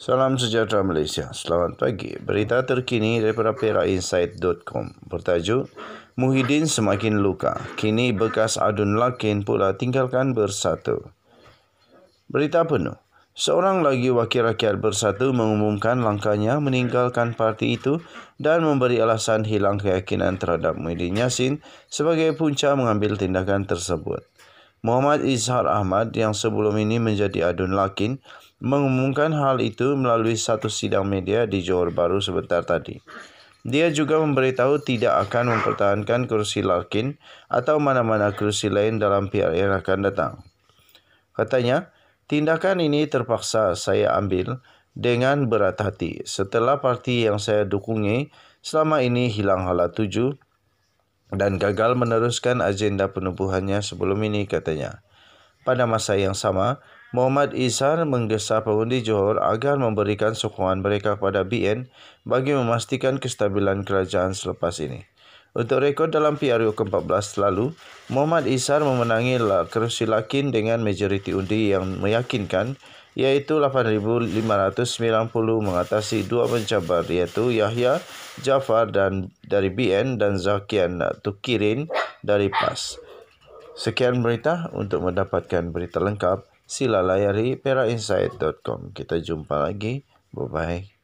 Salam sejahtera Malaysia. Selamat pagi. Berita terkini daripada perainsight.com bertajuk Muhyiddin semakin luka. Kini bekas adun lakin pula tinggalkan bersatu. Berita penuh. Seorang lagi wakil rakyat bersatu mengumumkan langkahnya meninggalkan parti itu dan memberi alasan hilang keyakinan terhadap Muhyiddin Yassin sebagai punca mengambil tindakan tersebut. Muhammad Izhar Ahmad yang sebelum ini menjadi adun lakin mengumumkan hal itu melalui satu sidang media di Johor Baru sebentar tadi. Dia juga memberitahu tidak akan mempertahankan kursi lakin atau mana-mana kursi lain dalam yang akan datang. Katanya, tindakan ini terpaksa saya ambil dengan berat hati setelah parti yang saya dukungi selama ini hilang hala tujuh dan gagal meneruskan agenda penubuhannya sebelum ini katanya. Pada masa yang sama, Muhammad Izhar menggesa pengundi Johor agar memberikan sokongan mereka kepada BN bagi memastikan kestabilan kerajaan selepas ini. Untuk rekod dalam PRU ke-14 lalu, Muhammad Isar memenangi kerusi Lakin dengan majoriti undi yang meyakinkan iaitu 8,590 mengatasi dua pencabar iaitu Yahya Jafar dan dari BN dan Zakian Tukirin dari PAS. Sekian berita. Untuk mendapatkan berita lengkap, sila layari perainsight.com. Kita jumpa lagi. Bye-bye.